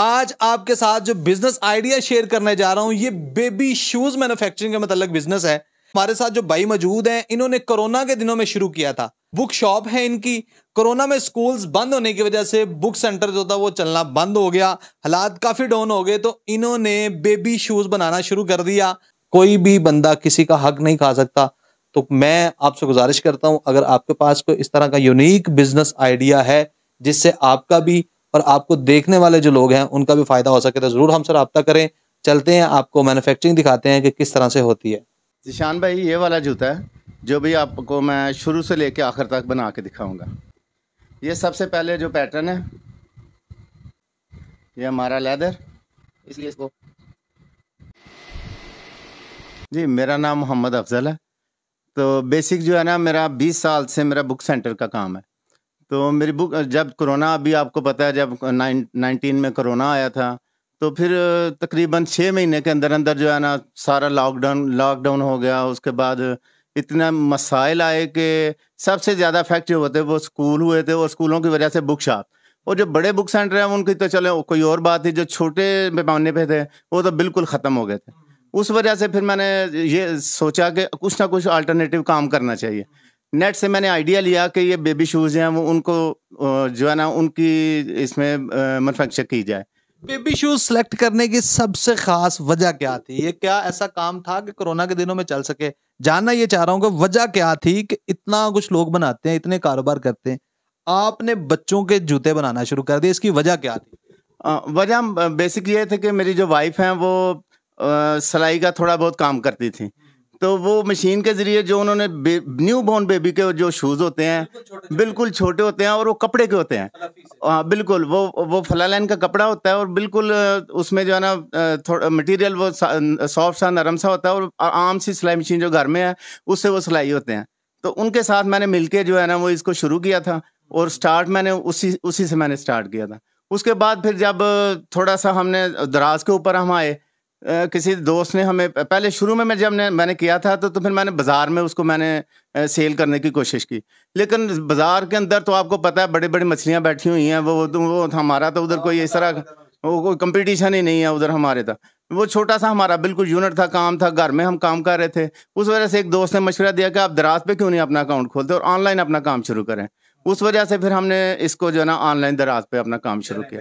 आज आपके साथ जो बिजनेस आइडिया शेयर करने जा रहा हूं ये बेबी शूज मैन्युफैक्चरिंग के मतलब बिजनेस है हमारे साथ जो भाई मौजूद हैं इन्होंने कोरोना के दिनों में शुरू किया था बुक शॉप है इनकी कोरोना में स्कूल्स बंद होने की वजह से बुक सेंटर जो था वो चलना बंद हो गया हालात काफी डाउन हो गए तो इन्होंने बेबी शूज बनाना शुरू कर दिया कोई भी बंदा किसी का हक नहीं खा सकता तो मैं आपसे गुजारिश करता हूं अगर आपके पास कोई इस तरह का यूनिक बिजनेस आइडिया है जिससे आपका भी और आपको देखने वाले जो लोग हैं उनका भी फायदा हो सके तो जरूर हमसे रबता करें चलते हैं आपको मैन्युफैक्चरिंग दिखाते हैं कि किस तरह से होती है जिशान भाई ये वाला जूता है जो भी आपको मैं शुरू से लेके आखिर तक बना के दिखाऊंगा ये सबसे पहले जो पैटर्न है ये हमारा लेदर इसलिए इसको जी मेरा नाम मोहम्मद अफजल है तो बेसिक जो है ना मेरा 20 साल से मेरा बुक सेंटर का काम है तो मेरी बुक जब कोरोना अभी आपको पता है जब नाइन नाइनटीन में कोरोना आया था तो फिर तकरीबन छः महीने के अंदर अंदर जो है ना सारा लॉकडाउन लॉकडाउन हो गया उसके बाद इतना मसाइल आए कि सबसे ज़्यादा इफेक्ट जो होते वो स्कूल हुए थे और स्कूलों की वजह से बुक शॉप और जो बड़े बुक सेंटर हैं उनकी तो चलो कोई और बात थी जो छोटे पैमाने पे थे वो तो बिल्कुल ख़त्म हो गए थे उस वजह से फिर मैंने ये सोचा कि कुछ ना कुछ अल्टरनेटिव काम करना चाहिए नेट से मैंने आइडिया लिया कि ये बेबी शूज़ हैं वो उनको जो है ना उनकी इसमें मैनुफेक्चर की जाए बेबी शूज सेलेक्ट करने की सबसे खास वजह क्या थी ये क्या ऐसा काम था कि कोरोना के दिनों में चल सके जानना ये चाह रहा हूँ कि वजह क्या थी कि इतना कुछ लोग बनाते हैं इतने कारोबार करते हैं आपने बच्चों के जूते बनाना शुरू कर दिए इसकी वजह क्या थी वजह बेसिक ये थे कि मेरी जो वाइफ हैं वो सिलाई का थोड़ा बहुत काम करती थी तो वो मशीन के जरिए जो उन्होंने न्यू बॉर्न बेबी के जो शूज होते हैं बिल्कुल छोटे होते हैं और वो कपड़े के होते हैं हाँ बिल्कुल वो वो फलालाइन का कपड़ा होता है और बिल्कुल उसमें जो है ना थोड़ा मटेरियल वो सॉफ्ट सा नरम सा होता है और आम सी सिलाई मशीन जो घर में है उससे वो सिलाई होते हैं तो उनके साथ मैंने मिलके जो है ना वो इसको शुरू किया था और स्टार्ट मैंने उसी उसी से मैंने स्टार्ट किया था उसके बाद फिर जब थोड़ा सा हमने दराज के ऊपर हम आए किसी दोस्त ने हमें पहले शुरू में मैं जब ने, मैंने किया था तो, तो फिर मैंने बाज़ार में उसको मैंने सेल करने की कोशिश की लेकिन बाज़ार के अंदर तो आपको पता है बड़ी बड़ी मछलियाँ बैठी हुई हैं वो वो हमारा तो उधर कोई इस तरह वो कोई कंपटीशन ही नहीं है उधर हमारे था वो छोटा सा हमारा बिल्कुल यूनिट था काम था घर में हम काम कर रहे थे उस वजह से एक दोस्त ने मशवरा दिया कि आप दराज पे क्यों नहीं अपना अकाउंट खोलते और ऑनलाइन अपना काम शुरू करें उस वजह से फिर हमने इसको जो है ना ऑनलाइन दराज पे अपना काम शुरू किया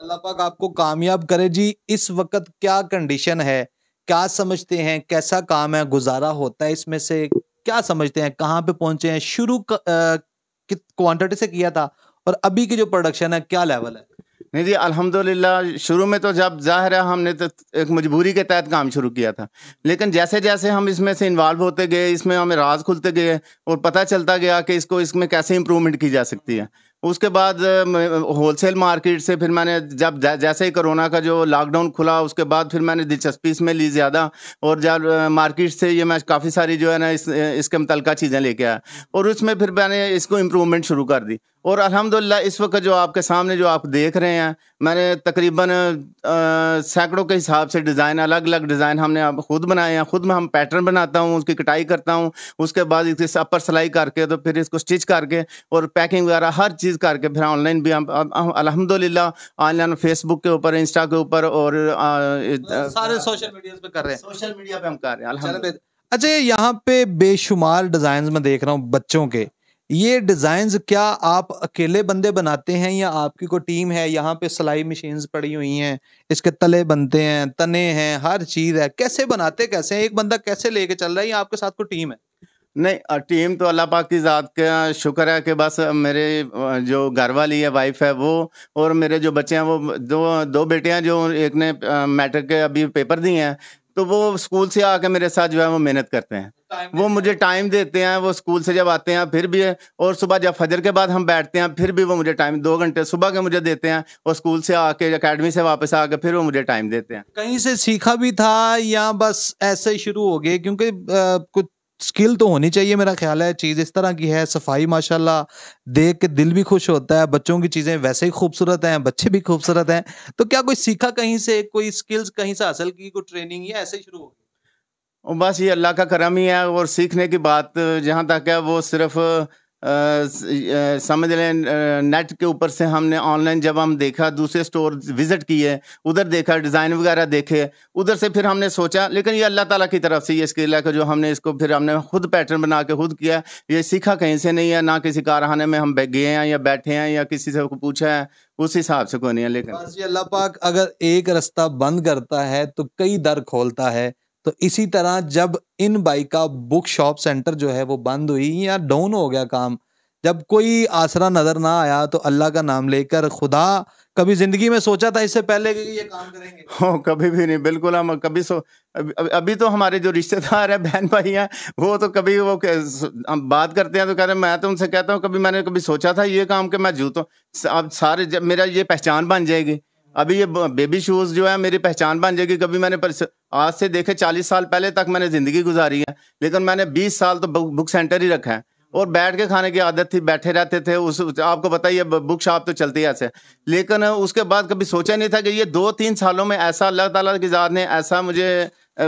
अल्लाह पाक आपको कामयाब करे जी इस वक्त क्या कंडीशन है क्या समझते हैं कैसा काम है गुजारा होता है इसमें से क्या समझते हैं कहाँ पे पहुंचे हैं शुरू क्वांटिटी से किया था और अभी की जो प्रोडक्शन है क्या लेवल है नहीं जी अल्हम्दुलिल्लाह शुरू में तो जब जाहिर है हमने तो एक मजबूरी के तहत काम शुरू किया था लेकिन जैसे जैसे हम इसमें से इन्वॉल्व होते गए इसमें हमें राज खुलते गए और पता चलता गया कि इसको इसमें कैसे इम्प्रूवमेंट की जा सकती है उसके बाद होलसेल मार्केट से फिर मैंने जब जैसे ही कोरोना का जो लॉकडाउन खुला उसके बाद फिर मैंने दिलचस्पी इसमें ली ज़्यादा और जब मार्केट से ये मैं काफ़ी सारी जो है ना इस इसके मुतल चीज़ें लेके आया और उसमें फिर मैंने इसको इम्प्रूवमेंट शुरू कर दी और अल्हम्दुलिल्लाह इस वक्त जो आपके सामने जो आप देख रहे हैं मैंने तकरीबन सैकड़ों के हिसाब से डिज़ाइन अलग अलग डिज़ाइन हमने आप खुद बनाए हैं खुद में हम पैटर्न बनाता हूँ उसकी कटाई करता हूँ उसके बाद इसे अपर सिलाई करके तो फिर इसको स्टिच करके और पैकिंग वगैरह हर चीज़ करके फिर ऑनलाइन भी हम अलहमदिल्ला ऑनलाइन फेसबुक के ऊपर इंस्टा के ऊपर और तो सारे सोशल मीडिया पर कर रहे हैं सोशल मीडिया पर हम कर रहे हैं अच्छा यहाँ पे बेशुमार डिज़ाइन में देख रहा हूँ बच्चों के ये डिजाइन क्या आप अकेले बंदे बनाते हैं या आपकी कोई टीम है यहाँ पे सिलाई मशीन पड़ी हुई हैं इसके तले बनते हैं तने हैं हर चीज है कैसे बनाते कैसे एक बंदा कैसे लेके चल रहा है या आपके साथ कोई टीम है नहीं टीम तो अल्लाह पाक की ज़ात का शुक्र है कि बस मेरे जो घर वाली है वाइफ है वो और मेरे जो बच्चे हैं वो दो दो बेटे हैं जो एक ने मैट्रिक के अभी पेपर दिए हैं तो वो स्कूल से आके मेरे साथ जो है वो मेहनत करते हैं तो वो मुझे टाइम देते हैं वो स्कूल से जब आते हैं फिर भी और सुबह जब फजर के बाद हम बैठते हैं फिर भी वो मुझे टाइम दो घंटे सुबह के मुझे देते हैं और स्कूल से आके अकेडमी से वापस आके फिर वो मुझे टाइम देते हैं कहीं से सीखा भी था या बस ऐसे ही शुरू हो गए क्योंकि कुछ स्किल तो होनी चाहिए मेरा ख्याल है चीज़ इस तरह की है सफाई माशाल्लाह देख के दिल भी खुश होता है बच्चों की चीज़ें वैसे ही खूबसूरत हैं बच्चे भी खूबसूरत हैं तो क्या कोई सीखा कहीं से कोई स्किल्स कहीं से हासिल की कोई ट्रेनिंग या ऐसे ही शुरू हो बस ये अल्लाह का करम ही है और सीखने की बात जहाँ तक है वो सिर्फ समझ लें नेट के ऊपर से हमने ऑनलाइन जब हम देखा दूसरे स्टोर विजिट किए उधर देखा डिज़ाइन वगैरह देखे उधर से फिर हमने सोचा लेकिन ये अल्लाह ताला की तरफ से ये इसके का जो हमने इसको फिर हमने खुद पैटर्न बना के खुद किया ये सीखा कहीं से नहीं है ना किसी कारखाने में हम गए हैं या बैठे हैं या किसी से पूछा है उस हिसाब से कोई नहीं है लेकिन अल्लाह पाक अगर एक रास्ता बंद करता है तो कई दर खोलता है तो इसी तरह जब इन बाई का बुक शॉप सेंटर जो है वो बंद हुई या डाउन हो गया काम जब कोई आसरा नज़र ना आया तो अल्लाह का नाम लेकर खुदा कभी ज़िंदगी में सोचा था इससे पहले कि ये काम करेंगे हो कभी भी नहीं बिल्कुल हम कभी सो अभी, अभी तो हमारे जो रिश्तेदार हैं बहन भाई हैं वो तो कभी वो हम बात करते हैं तो कह रहे हैं मैं तो उनसे कहता हूँ कभी मैंने कभी सोचा था ये काम कि मैं जूतों अब सारे जब मेरा ये पहचान बन जाएगी अभी ये बेबी शूज़ जो है मेरी पहचान बन जाएगी कभी मैंने आज से देखे चालीस साल पहले तक मैंने ज़िंदगी गुजारी है लेकिन मैंने बीस साल तो बुक सेंटर ही रखा है और बैठ के खाने की आदत थी बैठे रहते थे उस आपको बताइए बुक शॉप तो चलती है ऐसे लेकिन उसके बाद कभी सोचा नहीं था कि ये दो तीन सालों में ऐसा अल्लाह ताला की ज़ात ने ऐसा मुझे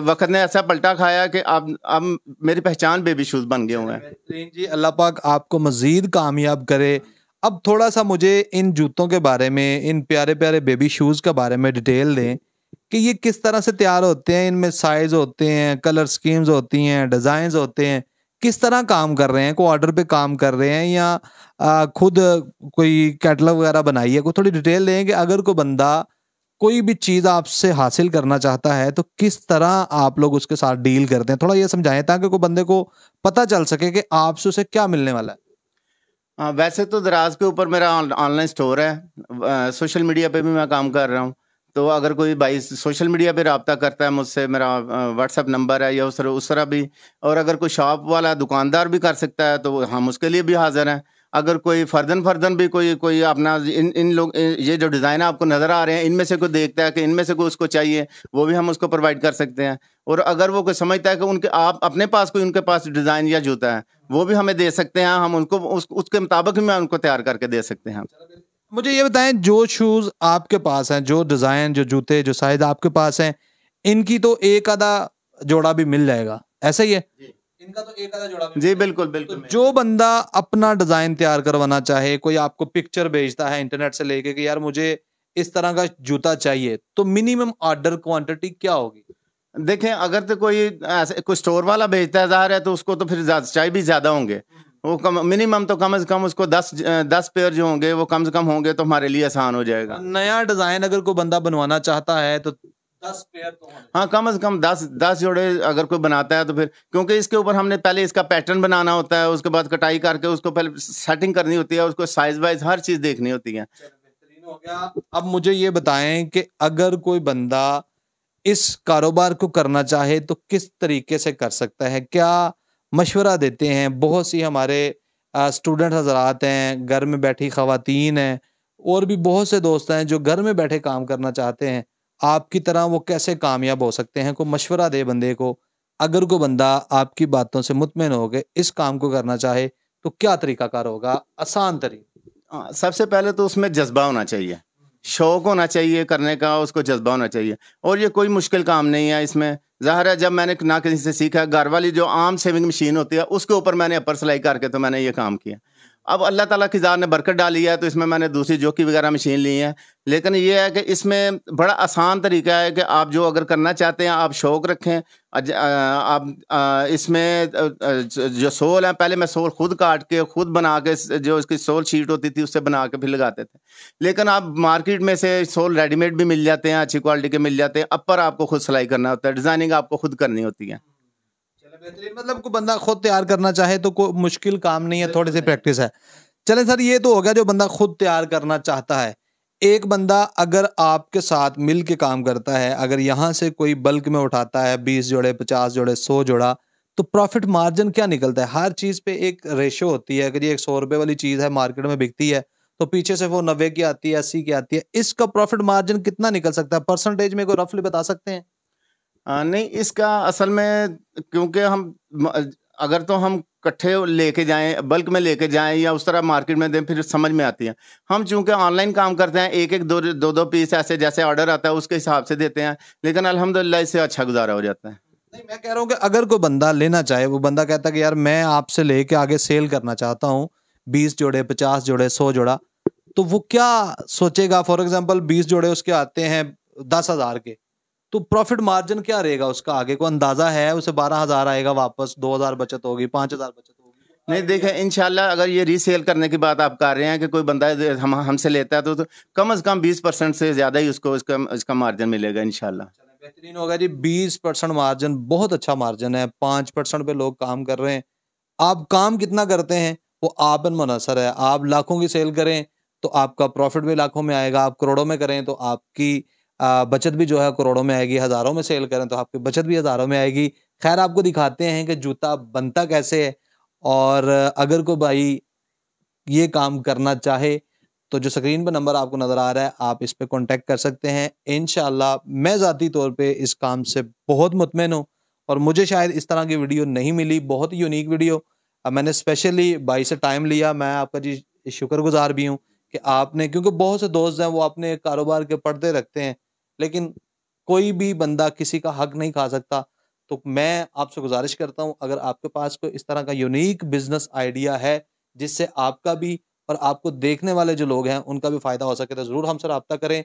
वक्त ने ऐसा पलटा खाया कि अब अब मेरी पहचान बेबी शूज बन गए हुए हैं जी अल्लाह पाक आपको मजीद कामयाब करे अब थोड़ा सा मुझे इन जूतों के बारे में इन प्यारे प्यारे बेबी शूज के बारे में डिटेल दें कि ये किस तरह से तैयार होते हैं इनमें साइज होते हैं कलर स्कीम्स होती हैं डिजाइन होते हैं किस तरह काम कर रहे हैं को ऑर्डर पे काम कर रहे हैं या आ, खुद कोई कैटलॉग वगैरह बनाई है को थोड़ी डिटेल दें कि अगर कोई बंदा कोई भी चीज़ आपसे हासिल करना चाहता है तो किस तरह आप लोग उसके साथ डील करते हैं थोड़ा ये समझाएं ताकि कोई बंदे को पता चल सके कि आपसे उसे क्या मिलने वाला है हाँ, वैसे तो दराज के ऊपर मेरा ऑनलाइन स्टोर है सोशल मीडिया पे भी मैं काम कर रहा हूँ तो अगर कोई भाई सोशल मीडिया पे रबता करता है मुझसे मेरा व्हाट्सअप नंबर है या उस तरह उस तरह भी और अगर कोई शॉप वाला दुकानदार भी कर सकता है तो हाँ, हम उसके लिए भी हाजिर हैं अगर कोई फर्दन फर्दन भी कोई कोई अपना इन इन लोग ये जो डिज़ाइन आपको नज़र आ रहे हैं इनमें से कोई देखता है कि इनमें से कोई उसको चाहिए वो भी हम उसको प्रोवाइड कर सकते हैं और अगर वो कोई समझता है कि उनके आप अपने पास कोई उनके पास डिज़ाइन या जूता है वो भी हमें दे सकते हैं हम उनको उस, उसके मुताबिक भी उनको तैयार करके दे सकते हैं मुझे ये बताएं जो शूज़ आपके पास हैं जो डिज़ाइन जो जूते जो साइज़ आपके पास हैं इनकी तो एक आधा जोड़ा भी मिल जाएगा ऐसा ही है तो जी बिल्कुल तो बिल्कुल जो बंदा अपना डिजाइन तैयार करवाना चाहे कोई आपको पिक्चर भेजता है इंटरनेट से लेके कि यार मुझे इस तरह का जूता चाहिए तो मिनिमम ऑर्डर क्वांटिटी क्या होगी देखें अगर तो कोई ऐसे कोई स्टोर वाला भेजता जा रहा है तो उसको तो फिर चाहे भी ज़्यादा होंगे हम्म। वो कम मिनिमम तो कम से कम उसको दस दस पेयर जो होंगे वो कम से कम होंगे तो हमारे लिए आसान हो जाएगा नया डिजाइन अगर कोई बंदा बनवाना चाहता है तो तो हाँ कम अज कम दस दस जोड़े अगर कोई बनाता है तो फिर क्योंकि इसके ऊपर हमने पहले इसका पैटर्न बनाना होता है उसके बाद कटाई करके उसको पहले सेटिंग करनी होती है उसको साइज वाइज हर चीज देखनी होती है अब मुझे ये बताएं कि अगर कोई बंदा इस कारोबार को करना चाहे तो किस तरीके से कर सकता है क्या मशवरा देते हैं बहुत सी हमारे स्टूडेंट हजरात हैं घर में बैठी खातन हैं और भी बहुत से दोस्त हैं जो घर में बैठे काम करना चाहते हैं आपकी तरह वो कैसे कामयाब हो सकते हैं को मशवरा दे बंदे को अगर को बंदा आपकी बातों से मुतमिन हो गए इस काम को करना चाहे तो क्या तरीकाकार होगा आसान तरीका सबसे पहले तो उसमें जज्बा होना चाहिए शौक होना चाहिए करने का उसको जज्बा होना चाहिए और ये कोई मुश्किल काम नहीं है इसमें ज़ाहिर है जब मैंने ना किसी से सीखा घर वाली जो आम सेविंग मशीन होती है उसके ऊपर मैंने अपर सिलाई करके तो मैंने ये काम किया अब अल्लाह ताला की ने बरकत डाली है तो इसमें मैंने दूसरी जोकी वगैरह मशीन ली है लेकिन ये है कि इसमें बड़ा आसान तरीका है कि आप जो अगर करना चाहते हैं आप शौक़ रखें आप इसमें जो सोल है पहले मैं सोल खुद काट के खुद बना के जो इसकी सोल शीट होती थी उससे बना के फिर लगाते थे लेकिन आप मार्केट में से सोल रेडीमेड भी मिल जाते हैं अच्छी क्वालिटी के मिल जाते हैं अपर आपको खुद सिलाई करना होता है डिज़ाइनिंग आपको खुद करनी होती है बेहतरीन मतलब को बंदा खुद तैयार करना चाहे तो कोई मुश्किल काम नहीं है थोड़ी सी प्रैक्टिस है चले सर ये तो हो गया जो बंदा खुद तैयार करना चाहता है एक बंदा अगर आपके साथ मिल के काम करता है अगर यहाँ से कोई बल्क में उठाता है बीस जोड़े पचास जोड़े सौ जोड़ा तो प्रॉफिट मार्जिन क्या निकलता है हर चीज़ पे एक रेशो होती है अगर ये एक सौ रुपए वाली चीज़ है मार्केट में बिकती है तो पीछे से वो नब्बे की आती है अस्सी की आती है इसका प्रॉफिट मार्जिन कितना निकल सकता है परसेंटेज में कोई रफली बता सकते हैं नहीं इसका असल में क्योंकि हम अगर तो हम कट्ठे लेके जाए बल्क में लेके जाए या उस तरह मार्केट में दें, फिर समझ में आती है हम चूंकि ऑनलाइन काम करते हैं, एक एक दो दो दो पीस ऐसे जैसे ऑर्डर आता है, उसके हिसाब से देते हैं। लेकिन अल्हम्दुलिल्लाह इससे अच्छा गुज़ारा हो जाता है। नहीं, मैं कह रहा हूँ कि अगर कोई बंदा लेना चाहे, वो बंदा कहता है कि यार मैं आपसे लेके आगे सेल करना चाहता हूँ, बीस जोड़े, पचास जोड़े, सौ जोड़ा, तो वो क्या सोचेगा? फॉर एग्ज़ाम्पल बीस जोड़े उसके आते हैं हजार के। तो प्रॉफिट मार्जिन क्या रहेगा उसका आगे को अंदाजा है उसे बारह हजार आएगा वापस दो हजार बचत होगी पांच हजार बचत होगी नहीं देखे इनशाला अगर ये रीसेल करने की बात आप कर रहे हैं कि कोई बंदा हम हमसे लेता है तो, तो कम अज कम बीस परसेंट से ज्यादा ही उसको इसका इसका मार्जिन मिलेगा इनशाला बेहतरीन होगा जी बीस परसेंट मार्जिन बहुत अच्छा मार्जिन है पांच परसेंट पे लोग काम कर रहे हैं आप काम कितना करते हैं वो आप मुनसर है आप लाखों की सेल करें तो आपका प्रॉफिट भी लाखों में आएगा आप करोड़ों में करें तो आपकी बचत भी जो है करोड़ों में आएगी हज़ारों में सेल करें तो आपकी बचत भी हज़ारों में आएगी खैर आपको दिखाते हैं कि जूता बनता कैसे है और अगर को भाई ये काम करना चाहे तो जो स्क्रीन पर नंबर आपको नज़र आ रहा है आप इस पर कॉन्टेक्ट कर सकते हैं इन मैं ज़ाती तौर पर इस काम से बहुत मुतमिन हूँ और मुझे शायद इस तरह की वीडियो नहीं मिली बहुत ही यूनिक वीडियो मैंने स्पेशली भाई से टाइम लिया मैं आपका जी शुक्रगुजार भी हूँ कि आपने क्योंकि बहुत से दोस्त हैं वो अपने कारोबार के पर्दे रखते हैं लेकिन कोई भी बंदा किसी का हक नहीं खा सकता तो मैं आपसे गुजारिश करता हूं अगर आपके पास कोई इस तरह का यूनिक बिजनेस आइडिया है जिससे आपका भी और आपको देखने वाले जो लोग हैं उनका भी फायदा हो सके तो जरूर हमसे रब्ता करें